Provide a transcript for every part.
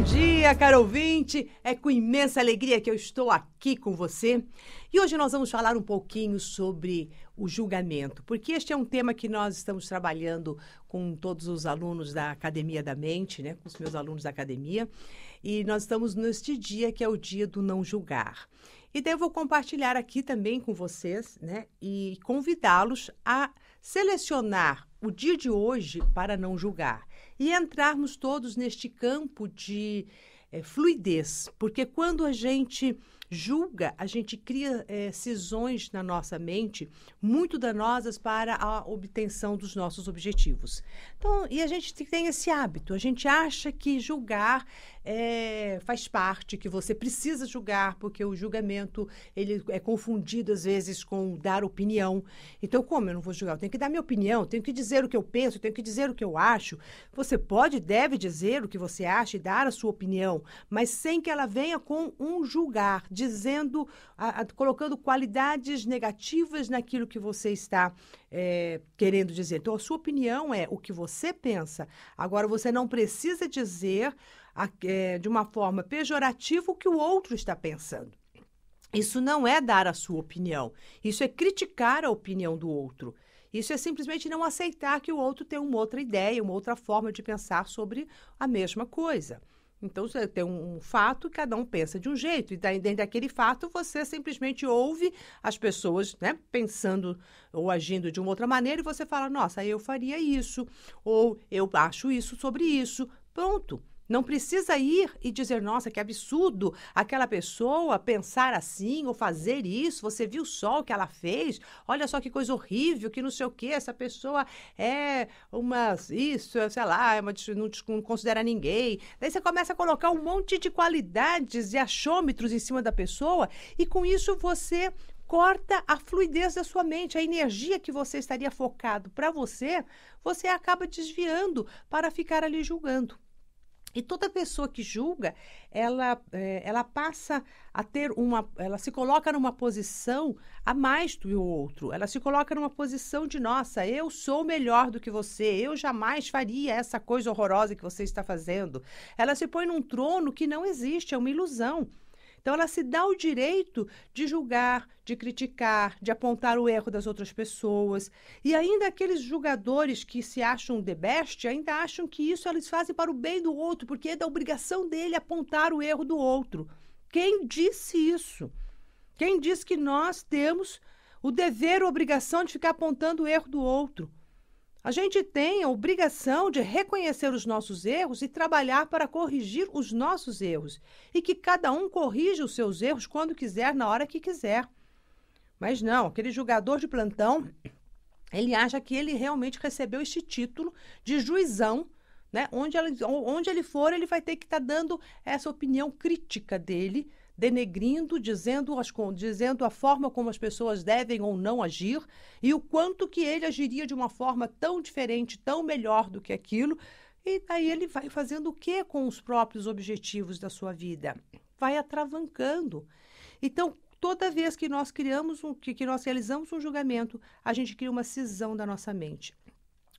Bom dia, caro ouvinte! É com imensa alegria que eu estou aqui com você. E hoje nós vamos falar um pouquinho sobre o julgamento, porque este é um tema que nós estamos trabalhando com todos os alunos da Academia da Mente, né, com os meus alunos da academia. E nós estamos neste dia que é o dia do não julgar. E daí eu vou compartilhar aqui também com vocês, né, e convidá-los a selecionar o dia de hoje para não julgar e entrarmos todos neste campo de é, fluidez, porque quando a gente julga, a gente cria é, cisões na nossa mente muito danosas para a obtenção dos nossos objetivos. Então, e a gente tem esse hábito, a gente acha que julgar é, faz parte, que você precisa julgar, porque o julgamento ele é confundido às vezes com dar opinião. Então, como eu não vou julgar? Eu tenho que dar minha opinião, tenho que dizer o que eu penso, tenho que dizer o que eu acho. Você pode e deve dizer o que você acha e dar a sua opinião, mas sem que ela venha com um julgar, dizendo, a, a, colocando qualidades negativas naquilo que você está é, querendo dizer. Então, a sua opinião é o que você pensa. Agora, você não precisa dizer a, é, de uma forma pejorativa o que o outro está pensando. Isso não é dar a sua opinião, isso é criticar a opinião do outro. Isso é simplesmente não aceitar que o outro tem uma outra ideia, uma outra forma de pensar sobre a mesma coisa. Então, você tem um fato, cada um pensa de um jeito, e daí, dentro daquele fato, você simplesmente ouve as pessoas né, pensando ou agindo de uma outra maneira, e você fala: nossa, eu faria isso, ou eu acho isso sobre isso. Pronto. Não precisa ir e dizer, nossa, que absurdo aquela pessoa pensar assim ou fazer isso. Você viu só o que ela fez? Olha só que coisa horrível, que não sei o quê. Essa pessoa é uma, isso, é, sei lá, é uma, não, não considera ninguém. Daí você começa a colocar um monte de qualidades e achômetros em cima da pessoa e com isso você corta a fluidez da sua mente, a energia que você estaria focado para você, você acaba desviando para ficar ali julgando. E toda pessoa que julga, ela, é, ela passa a ter uma. Ela se coloca numa posição a mais do que o outro. Ela se coloca numa posição de: nossa, eu sou melhor do que você, eu jamais faria essa coisa horrorosa que você está fazendo. Ela se põe num trono que não existe, é uma ilusão. Então, ela se dá o direito de julgar, de criticar, de apontar o erro das outras pessoas. E ainda aqueles julgadores que se acham the best, ainda acham que isso eles fazem para o bem do outro, porque é da obrigação dele apontar o erro do outro. Quem disse isso? Quem disse que nós temos o dever ou obrigação de ficar apontando o erro do outro? A gente tem a obrigação de reconhecer os nossos erros e trabalhar para corrigir os nossos erros. E que cada um corrija os seus erros quando quiser, na hora que quiser. Mas não, aquele julgador de plantão, ele acha que ele realmente recebeu este título de juizão, né? Onde, onde ele for, ele vai ter que estar tá dando essa opinião crítica dele denegrindo, dizendo, as, dizendo a forma como as pessoas devem ou não agir e o quanto que ele agiria de uma forma tão diferente, tão melhor do que aquilo. E daí ele vai fazendo o que com os próprios objetivos da sua vida? Vai atravancando. Então, toda vez que nós criamos um, que, que nós realizamos um julgamento, a gente cria uma cisão da nossa mente.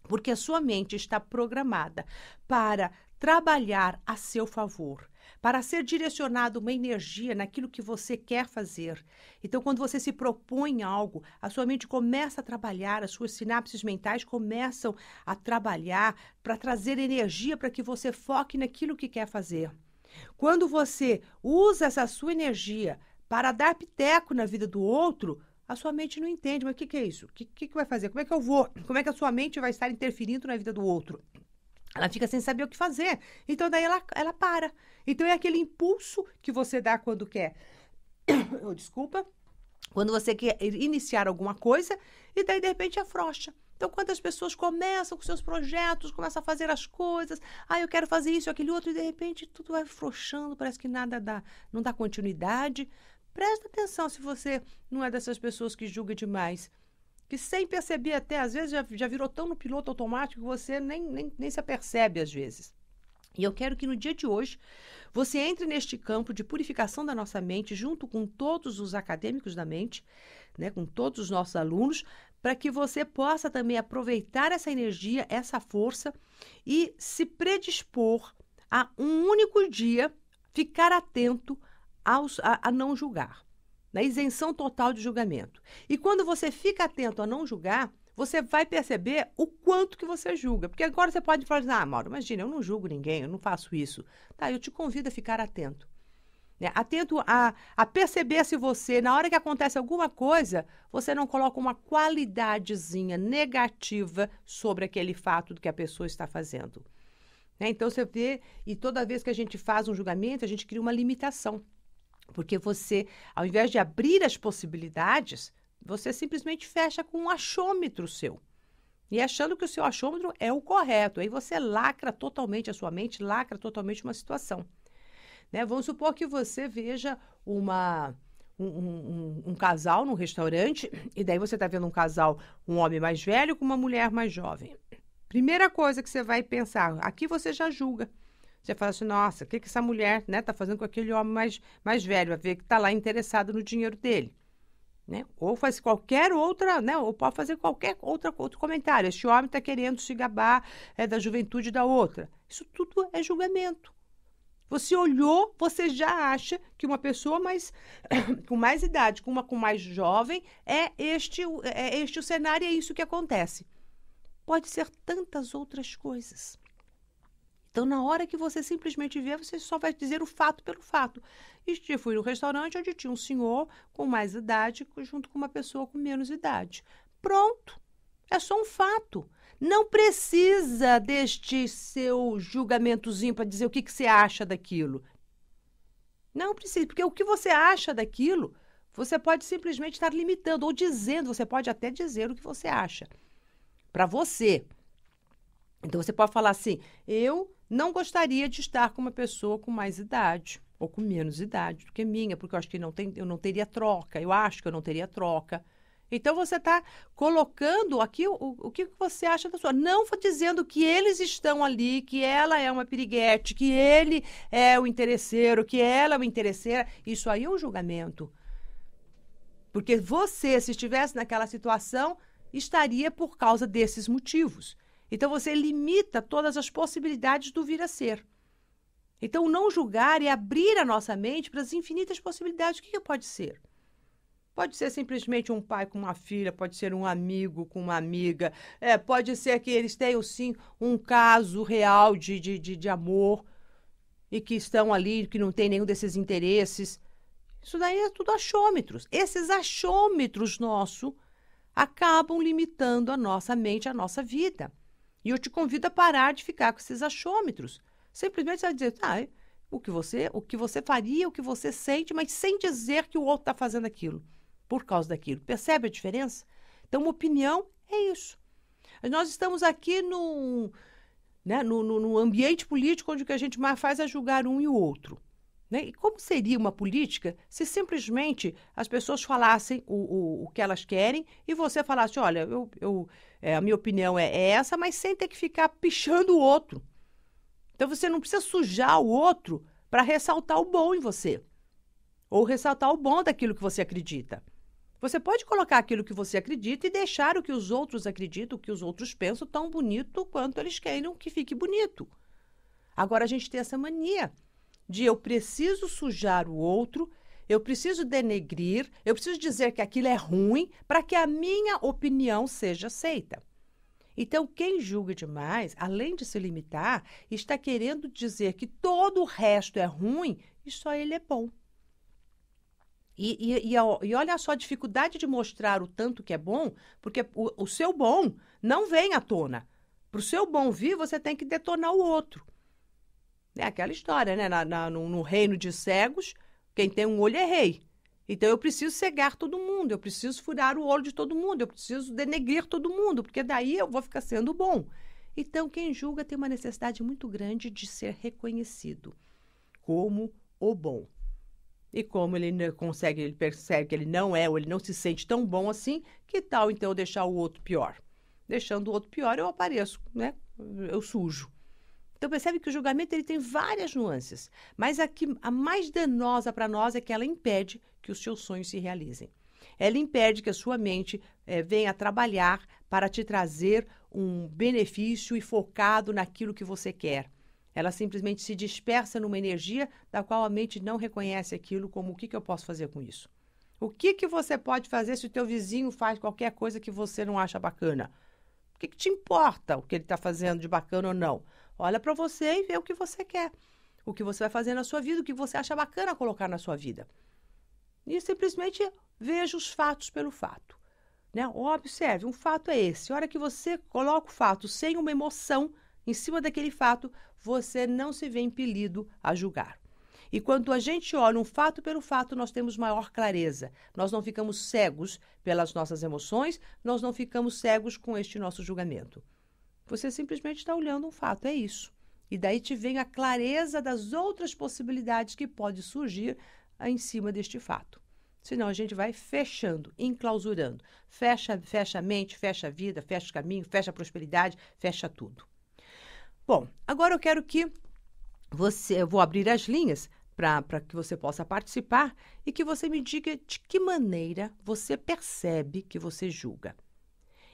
Porque a sua mente está programada para trabalhar a seu favor para ser direcionado uma energia naquilo que você quer fazer. Então, quando você se propõe algo, a sua mente começa a trabalhar, as suas sinapses mentais começam a trabalhar para trazer energia para que você foque naquilo que quer fazer. Quando você usa essa sua energia para dar piteco na vida do outro, a sua mente não entende. Mas o que, que, é isso? O que, que, que vai fazer? Como é que eu vou? Como é que a sua mente vai estar interferindo na vida do outro? Ela fica sem saber o que fazer. Então, daí ela, ela para. Então, é aquele impulso que você dá quando quer. Oh, desculpa. Quando você quer iniciar alguma coisa e daí, de repente, afrouxa. Então, quando as pessoas começam com seus projetos, começam a fazer as coisas, ah, eu quero fazer isso, aquele outro, e de repente tudo vai afrouxando, parece que nada dá, não dá continuidade. Presta atenção se você não é dessas pessoas que julga demais que sem perceber até, às vezes já, já virou tão no piloto automático que você nem, nem, nem se apercebe às vezes. E eu quero que no dia de hoje você entre neste campo de purificação da nossa mente, junto com todos os acadêmicos da mente, né, com todos os nossos alunos, para que você possa também aproveitar essa energia, essa força e se predispor a um único dia ficar atento aos, a, a não julgar na isenção total de julgamento. E quando você fica atento a não julgar, você vai perceber o quanto que você julga. Porque agora você pode falar, assim, ah, Mauro, imagina, eu não julgo ninguém, eu não faço isso. Tá, eu te convido a ficar atento. Né? Atento a, a perceber se você, na hora que acontece alguma coisa, você não coloca uma qualidadezinha negativa sobre aquele fato do que a pessoa está fazendo. Né? Então você vê, e toda vez que a gente faz um julgamento, a gente cria uma limitação. Porque você, ao invés de abrir as possibilidades, você simplesmente fecha com um achômetro seu. E achando que o seu achômetro é o correto. Aí você lacra totalmente a sua mente, lacra totalmente uma situação. Né? Vamos supor que você veja uma, um, um, um casal num restaurante, e daí você está vendo um casal, um homem mais velho com uma mulher mais jovem. Primeira coisa que você vai pensar, aqui você já julga. Você fala assim, nossa, o que, que essa mulher né, tá fazendo com aquele homem mais, mais velho? Vai ver que tá lá interessado no dinheiro dele. Né? Ou faz qualquer outra, né? Ou pode fazer qualquer outra, outro comentário. Este homem está querendo se gabar é, da juventude da outra. Isso tudo é julgamento. Você olhou, você já acha que uma pessoa mais, com mais idade, com uma com mais jovem, é este, é, é este o cenário e é isso que acontece. Pode ser tantas outras coisas. Então, na hora que você simplesmente vê você só vai dizer o fato pelo fato. E fui no restaurante onde tinha um senhor com mais idade junto com uma pessoa com menos idade. Pronto. É só um fato. Não precisa deste seu julgamentozinho para dizer o que, que você acha daquilo. Não precisa, porque o que você acha daquilo, você pode simplesmente estar limitando ou dizendo, você pode até dizer o que você acha. Para você. Então você pode falar assim: eu não gostaria de estar com uma pessoa com mais idade ou com menos idade do que minha, porque eu acho que não tem, eu não teria troca, eu acho que eu não teria troca. Então você está colocando aqui o, o, que você acha da sua. Não dizendo que eles estão ali, que ela é uma piriguete, que ele é o interesseiro, que ela é o interesseira. Isso aí é um julgamento. Porque você, se estivesse naquela situação, estaria por causa desses motivos. Então você limita todas as possibilidades do vir a ser. Então, não julgar e abrir a nossa mente para as infinitas possibilidades. O que, que pode ser? Pode ser simplesmente um pai com uma filha, pode ser um amigo com uma amiga, é, pode ser que eles tenham sim um caso real de, de, de, de amor e que estão ali, que não tem nenhum desses interesses. Isso daí é tudo achômetros. Esses achômetros nossos acabam limitando a nossa mente, a nossa vida. E eu te convido a parar de ficar com esses achômetros. Simplesmente você vai dizer, tá, o que você, o que você faria, o que você sente, mas sem dizer que o outro está fazendo aquilo por causa daquilo. Percebe a diferença? Então, uma opinião é isso. Nós estamos aqui num, né, no, no, ambiente político onde o que a gente mais faz é julgar um e o outro. Né? E como seria uma política se simplesmente as pessoas falassem o, o, o que elas querem e você falasse, olha, eu, eu é, a minha opinião é, é essa, mas sem ter que ficar pichando o outro. Então você não precisa sujar o outro para ressaltar o bom em você. Ou ressaltar o bom daquilo que você acredita. Você pode colocar aquilo que você acredita e deixar o que os outros acreditam, o que os outros pensam, tão bonito quanto eles queiram que fique bonito. Agora a gente tem essa mania de eu preciso sujar o outro, eu preciso denegrir, eu preciso dizer que aquilo é ruim para que a minha opinião seja aceita. Então, quem julga demais, além de se limitar, está querendo dizer que todo o resto é ruim e só ele é bom. E, e, e, e olha só a dificuldade de mostrar o tanto que é bom, porque o, o seu bom não vem à tona. Para o seu bom vir, você tem que detonar o outro. É aquela história, né? Na, na, no, no reino de cegos, quem tem um olho é rei. Então eu preciso cegar todo mundo, eu preciso furar o olho de todo mundo, eu preciso denegrir todo mundo, porque daí eu vou ficar sendo bom. Então quem julga tem uma necessidade muito grande de ser reconhecido como o bom. E como ele consegue, ele percebe que ele não é, ou ele não se sente tão bom assim, que tal então deixar o outro pior? Deixando o outro pior, eu apareço, né? Eu sujo. Então percebe que o julgamento ele tem várias nuances, mas a, que, a mais danosa para nós é que ela impede que os seus sonhos se realizem. Ela impede que a sua mente é, venha trabalhar para te trazer um benefício e focado naquilo que você quer. Ela simplesmente se dispersa numa energia da qual a mente não reconhece aquilo como o que, que eu posso fazer com isso. O que, que você pode fazer se o teu vizinho faz qualquer coisa que você não acha bacana? O que, que te importa o que ele está fazendo de bacana ou não? Olha para você e vê o que você quer. O que você vai fazer na sua vida, o que você acha bacana colocar na sua vida. E simplesmente veja os fatos pelo fato. Né? Observe, um fato é esse. A hora que você coloca o fato sem uma emoção em cima daquele fato, você não se vê impelido a julgar. E quando a gente olha um fato pelo fato, nós temos maior clareza. Nós não ficamos cegos pelas nossas emoções, nós não ficamos cegos com este nosso julgamento. Você simplesmente está olhando um fato, é isso. E daí te vem a clareza das outras possibilidades que pode surgir em cima deste fato. Senão a gente vai fechando, enclausurando. Fecha, fecha a mente, fecha a vida, fecha o caminho, fecha a prosperidade, fecha tudo. Bom, agora eu quero que você, eu vou abrir as linhas para que você possa participar e que você me diga de que maneira você percebe que você julga.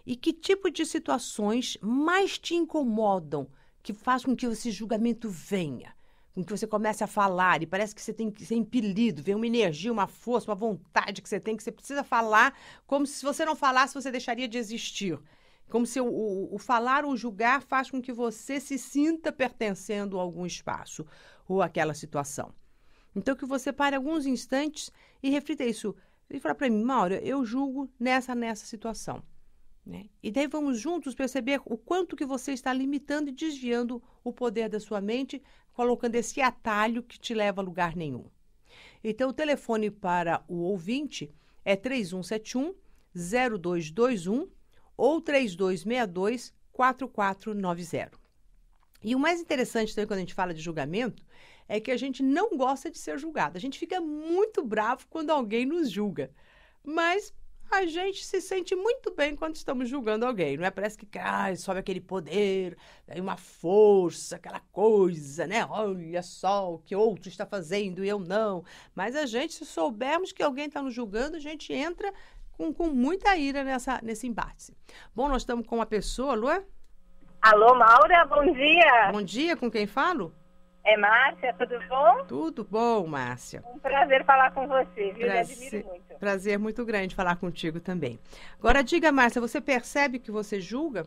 E que tipo de situações mais te incomodam, que faz com que esse julgamento venha? Com que você comece a falar e parece que você tem que ser impelido, vem uma energia, uma força, uma vontade que você tem, que você precisa falar, como se você não falasse, você deixaria de existir. Como se o, o, o falar ou julgar faz com que você se sinta pertencendo a algum espaço ou aquela situação. Então, que você pare alguns instantes e reflita isso. E fala para mim, Mauro, eu julgo nessa, nessa situação. Né? E daí vamos juntos perceber o quanto que você está limitando e desviando o poder da sua mente, colocando esse atalho que te leva a lugar nenhum. Então, o telefone para o ouvinte é 3171 0221 ou 3262 4490. E o mais interessante também quando a gente fala de julgamento é que a gente não gosta de ser julgado. A gente fica muito bravo quando alguém nos julga. Mas a gente se sente muito bem quando estamos julgando alguém, não é? Parece que ah, sobe aquele poder, uma força, aquela coisa, né? Olha só o que outro está fazendo e eu não. Mas a gente, se soubermos que alguém está nos julgando, a gente entra com, com muita ira nessa, nesse embate. Bom, nós estamos com uma pessoa, Lua? Alô, Maura, bom dia. Bom dia, com quem falo? É Márcia, tudo bom? Tudo bom, Márcia. Um prazer falar com você, viu? Prazer, Eu admiro muito. Prazer muito grande falar contigo também. Agora diga, Márcia, você percebe que você julga?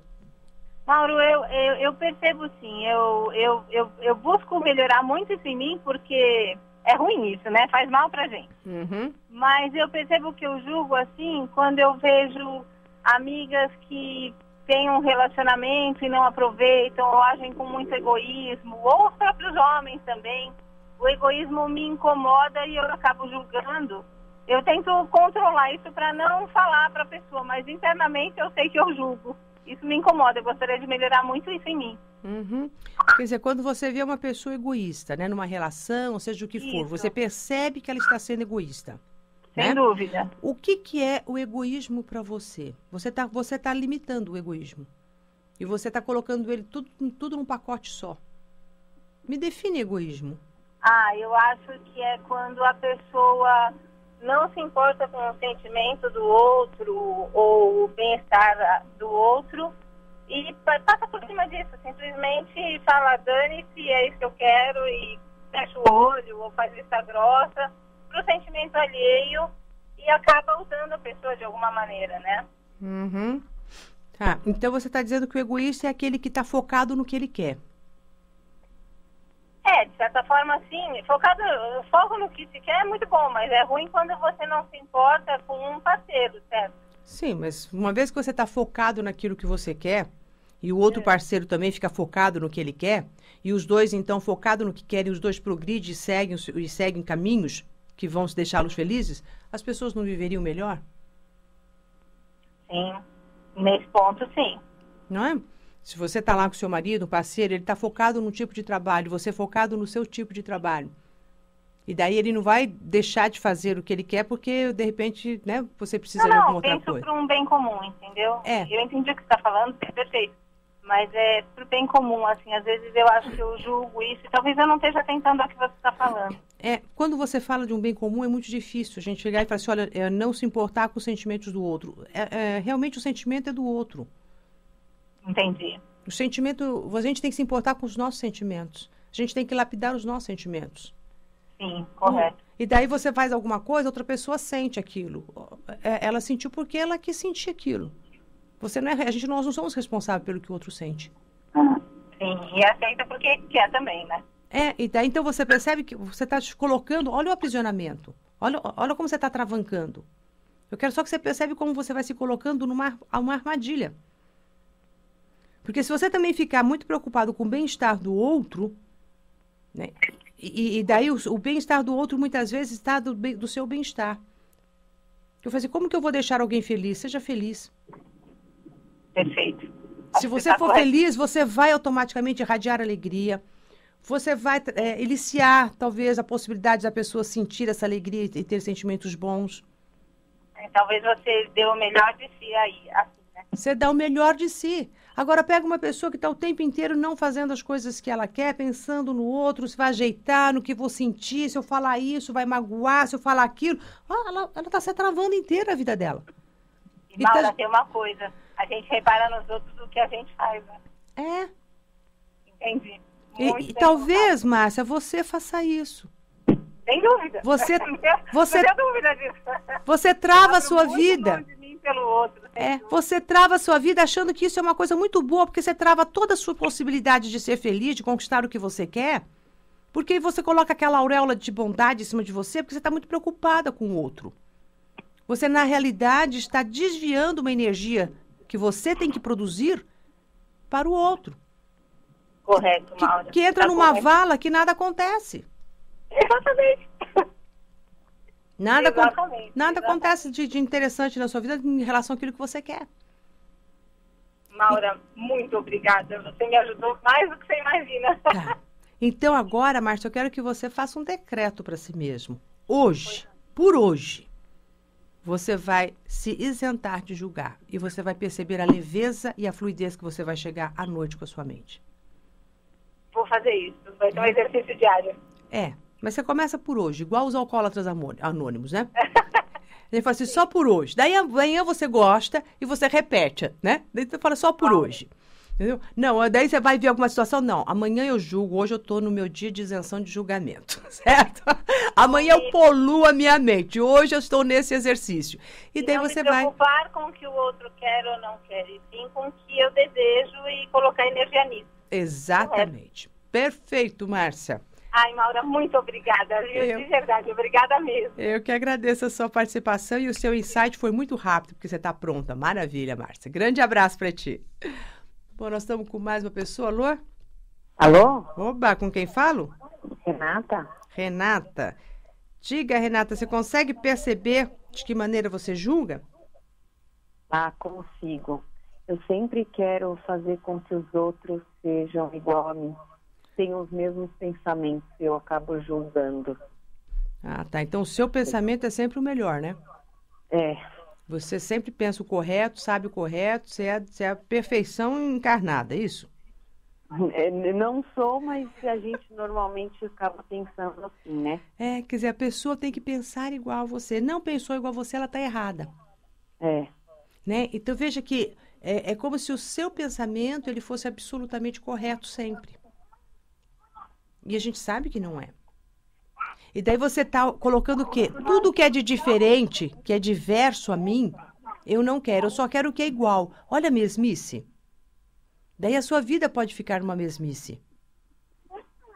Mauro, eu, eu, eu percebo sim. Eu, eu, eu, eu, busco melhorar muito isso em mim porque é ruim isso, né? Faz mal pra gente. Uhum. Mas eu percebo que eu julgo assim quando eu vejo amigas que têm um relacionamento e não aproveitam, ou agem com muito egoísmo, ou os próprios homens também. O egoísmo me incomoda e eu acabo julgando. Eu tento controlar isso para não falar para a pessoa, mas internamente eu sei que eu julgo. Isso me incomoda, eu gostaria de melhorar muito isso em mim. Uhum. Quer dizer, quando você vê uma pessoa egoísta, né, numa relação, seja o que isso. for, você percebe que ela está sendo egoísta. Sem né? dúvida. O que, que é o egoísmo para você? Você está você tá limitando o egoísmo. E você está colocando ele tudo, tudo num pacote só. Me define egoísmo. Ah, eu acho que é quando a pessoa não se importa com o sentimento do outro ou o bem-estar do outro e passa por cima disso. Simplesmente fala, dane-se, é isso que eu quero e fecha o olho ou faz vista grossa para o sentimento alheio e acaba usando a pessoa de alguma maneira, né? Uhum. Ah, então você está dizendo que o egoísta é aquele que está focado no que ele quer. É, de certa forma, sim. Focado, foco no que se quer é muito bom, mas é ruim quando você não se importa com um parceiro, certo? Sim, mas uma vez que você está focado naquilo que você quer e o outro é. parceiro também fica focado no que ele quer e os dois então focado no que querem, os dois progridem e seguem e seguem caminhos que vão deixá-los felizes, as pessoas não viveriam melhor? Sim, nesse ponto sim. Não é? Se você está lá com seu marido, um parceiro, ele está focado no tipo de trabalho, você é focado no seu tipo de trabalho. E daí ele não vai deixar de fazer o que ele quer porque, de repente, né, você precisa não, de alguma não, outra coisa. Não, penso para um bem comum, entendeu? É. Eu entendi o que você está falando, é perfeito. Mas é bem comum, assim, às vezes eu acho que eu julgo isso, talvez eu não esteja tentando o que você está falando. É, quando você fala de um bem comum, é muito difícil a gente chegar e falar assim, olha, é, não se importar com os sentimentos do outro. É, é, realmente o sentimento é do outro. Entendi. O sentimento, a gente tem que se importar com os nossos sentimentos. A gente tem que lapidar os nossos sentimentos. Sim, correto. E daí você faz alguma coisa, outra pessoa sente aquilo. É, ela sentiu porque ela quis sentir aquilo. Você não é, a gente nós não somos responsáveis pelo que o outro sente. Sim, e aceita então porque quer também, né? É, e então você percebe que você está te colocando, olha o aprisionamento, olha, olha como você está travancando. Eu quero só que você percebe como você vai se colocando numa uma armadilha. Porque se você também ficar muito preocupado com o bem-estar do outro, né? E, e daí o, o bem-estar do outro muitas vezes está do, do seu bem-estar. Eu falei assim, como que eu vou deixar alguém feliz? Seja feliz. Perfeito. Se você for correto. feliz, você vai automaticamente irradiar alegria. Você vai é, eliciar, talvez, a possibilidade da pessoa sentir essa alegria e ter sentimentos bons. É, talvez você dê o melhor de si aí. Assim, né? Você dá o melhor de si. Agora, pega uma pessoa que está o tempo inteiro não fazendo as coisas que ela quer, pensando no outro, se vai ajeitar, no que vou sentir, se eu falar isso, vai magoar, se eu falar aquilo. Ah, ela está se travando inteira a vida dela. E, e tá Maura, tá... tem uma coisa a gente repara nos outros o que a gente faz. Né? É. Entendi. e, e talvez, Márcia, você faça isso. Sem dúvida. Você, você, dúvida Você trava a sua vida. Outro, é, você trava a sua vida achando que isso é uma coisa muito boa, porque você trava toda a sua possibilidade de ser feliz, de conquistar o que você quer, porque você coloca aquela auréola de bondade em cima de você, porque você está muito preocupada com o outro. Você, na realidade, está desviando uma energia que você tem que produzir para o outro. Correto, Maura. Que, que entra tá numa correto. vala que nada acontece. Exatamente. Nada, exatamente, nada exatamente. acontece de, de interessante na sua vida em relação àquilo que você quer. Maura, muito obrigada. Você me ajudou mais do que você imagina. Tá. Então agora, Márcia, eu quero que você faça um decreto para si mesmo. Hoje, é. por hoje, você vai se isentar de julgar e você vai perceber a leveza e a fluidez que você vai chegar à noite com a sua mente. Vou fazer isso. Vai ser um exercício diário. É. Mas você começa por hoje, igual os alcoólatras anônimos, né? Ele fala assim, só por hoje. Daí amanhã você gosta e você repete, né? Daí você fala só por ah, hoje. Entendeu? Não, daí você vai ver alguma situação. Não, amanhã eu julgo. Hoje eu estou no meu dia de isenção de julgamento, certo? Amanhã eu poluo a minha mente. Hoje eu estou nesse exercício. E, e daí você vai. Não me preocupar com o que o outro quer ou não quer, e sim com o que eu desejo e colocar energia nisso. Exatamente. Correto. Perfeito, Márcia. Ai, Maura, muito obrigada, Eu... De verdade, obrigada mesmo. Eu que agradeço a sua participação e o seu insight foi muito rápido, porque você está pronta. Maravilha, Márcia. Grande abraço para ti. Bom, nós estamos com mais uma pessoa. Alô? Alô? Oba, com quem falo? Renata. Renata. Diga, Renata, você consegue perceber de que maneira você julga? Ah, consigo. Eu sempre quero fazer com que os outros sejam igual a mim. Tenham os mesmos pensamentos, eu acabo julgando. Ah, tá. Então o seu pensamento é sempre o melhor, né? É. Você sempre pensa o correto, sabe o correto, você é, você é a perfeição encarnada, é isso? É, não sou, mas a gente normalmente acaba pensando assim, né? É, quer dizer, a pessoa tem que pensar igual a você. Não pensou igual a você, ela está errada. É. Né? Então veja que é, é, como se o seu pensamento ele fosse absolutamente correto sempre. E a gente sabe que não é. E daí você tá colocando o quê? Tudo que é de diferente, que é diverso a mim, eu não quero. Eu só quero o que é igual. Olha a mesmice. Daí a sua vida pode ficar uma mesmice.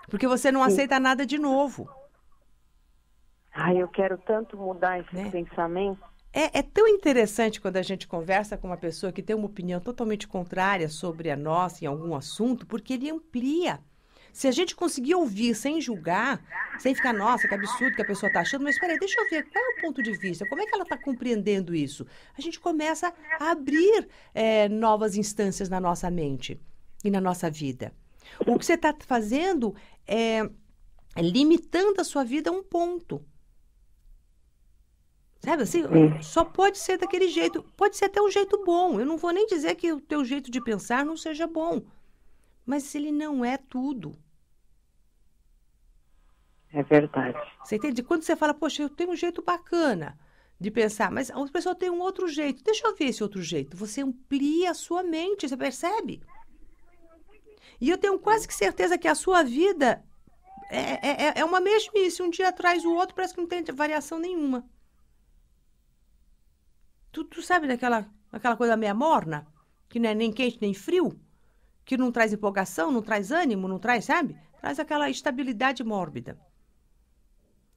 Porque você não Sim. aceita nada de novo. Ai, eu quero tanto mudar esse né? pensamento. É, é, tão interessante quando a gente conversa com uma pessoa que tem uma opinião totalmente contrária sobre a nossa em algum assunto, porque ele amplia se a gente conseguir ouvir sem julgar, sem ficar, nossa, que absurdo que a pessoa está achando, mas peraí, deixa eu ver qual é o ponto de vista, como é que ela está compreendendo isso? A gente começa a abrir é, novas instâncias na nossa mente e na nossa vida. O que você está fazendo é, é limitando a sua vida a um ponto. Sabe assim? Só pode ser daquele jeito. Pode ser até um jeito bom. Eu não vou nem dizer que o teu jeito de pensar não seja bom. Mas ele não é tudo. É verdade. Você entende? Quando você fala, poxa, eu tenho um jeito bacana de pensar, mas a outra pessoa tem um outro jeito. Deixa eu ver esse outro jeito. Você amplia a sua mente, você percebe? E eu tenho quase que certeza que a sua vida é, é, é, é uma mesmice. Um dia atrás o outro, parece que não tem variação nenhuma. Tu, tu sabe daquela aquela coisa meia morna, que não é nem quente nem frio, que não traz empolgação, não traz ânimo, não traz, sabe? Traz aquela estabilidade mórbida.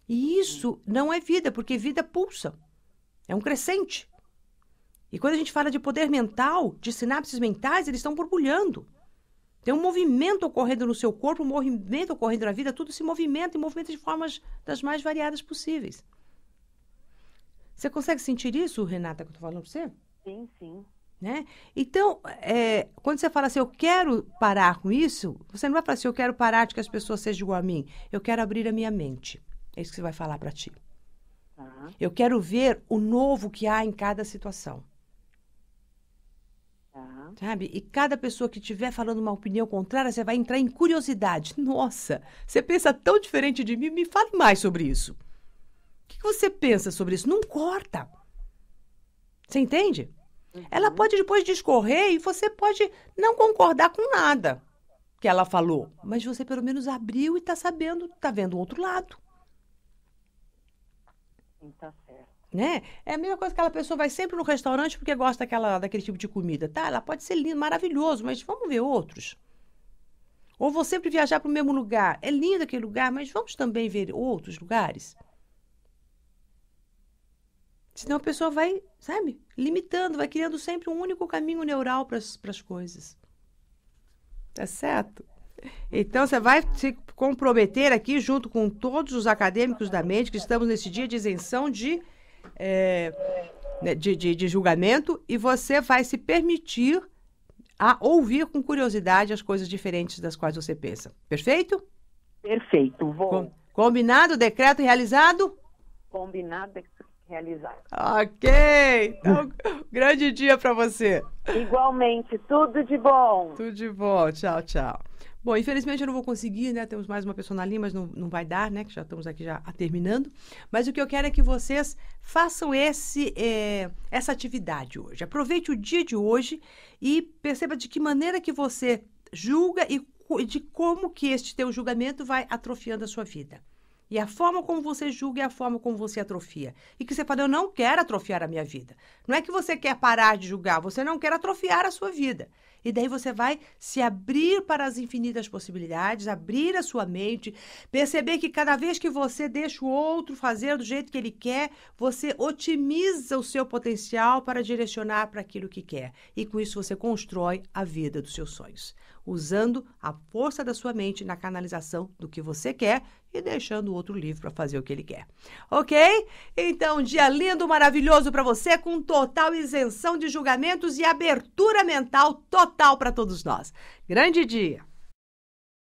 E isso não é vida, porque vida pulsa. É um crescente. E quando a gente fala de poder mental, de sinapses mentais, eles estão borbulhando. Tem um movimento ocorrendo no seu corpo, um movimento ocorrendo na vida, tudo se movimenta e movimenta de formas das mais variadas possíveis. Você consegue sentir isso, Renata, que eu estou falando para você? Sim, sim. Né? Então, é, quando você fala assim, eu quero parar com isso, você não vai falar assim, eu quero parar de que as pessoas sejam igual a mim. Eu quero abrir a minha mente. É isso que você vai falar para ti. Uhum. Eu quero ver o novo que há em cada situação. Uhum. Sabe? E cada pessoa que estiver falando uma opinião contrária, você vai entrar em curiosidade. Nossa, você pensa tão diferente de mim, me fale mais sobre isso. O que você pensa sobre isso? Não corta. Você entende? Uhum. Ela pode depois discorrer e você pode não concordar com nada que ela falou, mas você pelo menos abriu e está sabendo, está vendo o outro lado. Tá certo. Né? É a mesma coisa que aquela pessoa vai sempre no restaurante porque gosta daquela, daquele tipo de comida. Tá, ela pode ser linda, maravilhoso, mas vamos ver outros. Ou vou sempre viajar para o mesmo lugar. É lindo aquele lugar, mas vamos também ver outros lugares. Senão a pessoa vai, sabe, limitando, vai criando sempre um único caminho neural para as coisas. Tá certo? Então, você vai se comprometer aqui, junto com todos os acadêmicos da mente, que estamos nesse dia de isenção de, é, de, de, de julgamento, e você vai se permitir a ouvir com curiosidade as coisas diferentes das quais você pensa. Perfeito? Perfeito, vou. Com, combinado, decreto realizado? Combinado, decreto realizado. Ok! Então, grande dia para você. Igualmente, tudo de bom. Tudo de bom. Tchau, tchau. Bom, infelizmente eu não vou conseguir, né? Temos mais uma pessoa na linha, mas não, não vai dar, né? Que já estamos aqui já terminando. Mas o que eu quero é que vocês façam esse, é, essa atividade hoje. Aproveite o dia de hoje e perceba de que maneira que você julga e de como que este teu julgamento vai atrofiando a sua vida. E a forma como você julga é a forma como você atrofia. E que você fala, eu não quero atrofiar a minha vida. Não é que você quer parar de julgar, você não quer atrofiar a sua vida. E daí você vai se abrir para as infinitas possibilidades, abrir a sua mente, perceber que cada vez que você deixa o outro fazer do jeito que ele quer, você otimiza o seu potencial para direcionar para aquilo que quer. E com isso você constrói a vida dos seus sonhos, usando a força da sua mente na canalização do que você quer e deixando o outro livre para fazer o que ele quer. Ok? Então, dia lindo, maravilhoso para você, com total isenção de julgamentos e abertura mental total total para todos nós. Grande dia!